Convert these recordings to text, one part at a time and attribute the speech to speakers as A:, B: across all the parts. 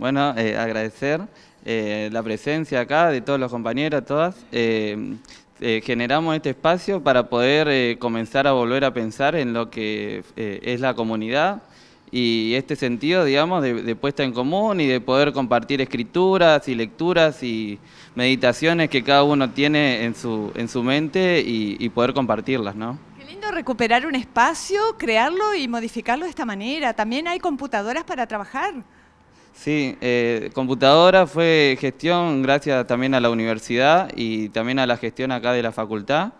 A: Bueno, eh, agradecer eh, la presencia acá de todos los compañeros, todas. Eh, generamos este espacio para poder comenzar a volver a pensar en lo que es la comunidad y este sentido, digamos, de, puesta en común y de poder compartir escrituras y lecturas y meditaciones que cada uno tiene en su, en su mente y, poder compartirlas, ¿no?
B: recuperar un espacio, crearlo y modificarlo de esta manera. También hay computadoras para trabajar.
A: Sí, eh, computadora fue gestión gracias también a la universidad y también a la gestión acá de la facultad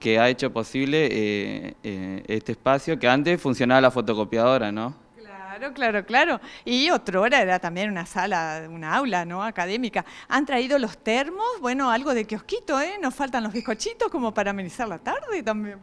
A: que ha hecho posible eh, eh, este espacio que antes funcionaba la fotocopiadora, ¿no?
B: Claro, claro, claro. Y otro era también una sala, una aula, ¿no? Académica. Han traído los termos, bueno, algo de kiosquito, ¿eh? Nos faltan los bizcochitos como para amenizar la tarde también.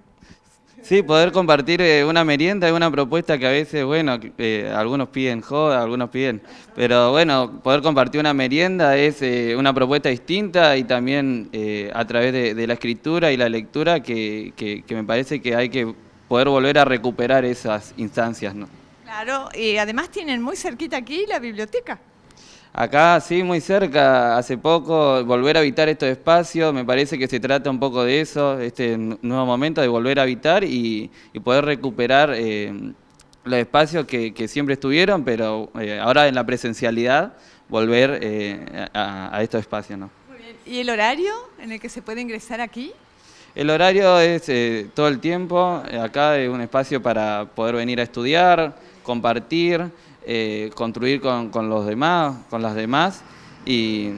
A: Sí, poder compartir eh, una merienda es una propuesta que a veces, bueno, eh, algunos piden joda, algunos piden, pero bueno, poder compartir una merienda es eh, una propuesta distinta y también a través de, la escritura y la lectura que, que, que, me parece que hay que poder volver a recuperar esas instancias. ¿no?
B: Claro, y además tienen muy cerquita aquí la biblioteca.
A: Acá, sí, muy cerca, hace poco, volver a habitar estos espacios, me parece que se trata un poco de eso, este nuevo momento de volver a habitar y, poder recuperar eh, los espacios que, siempre estuvieron, pero eh, ahora en la presencialidad, volver eh, a, estos espacios. ¿no? Muy
B: bien. ¿Y el horario en el que se puede ingresar aquí?
A: El horario es todo el tiempo, acá es un espacio para poder venir a estudiar, compartir, eh, construir con, con, los demás, con las demás y,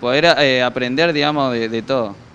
A: poder eh, aprender, digamos, de todo.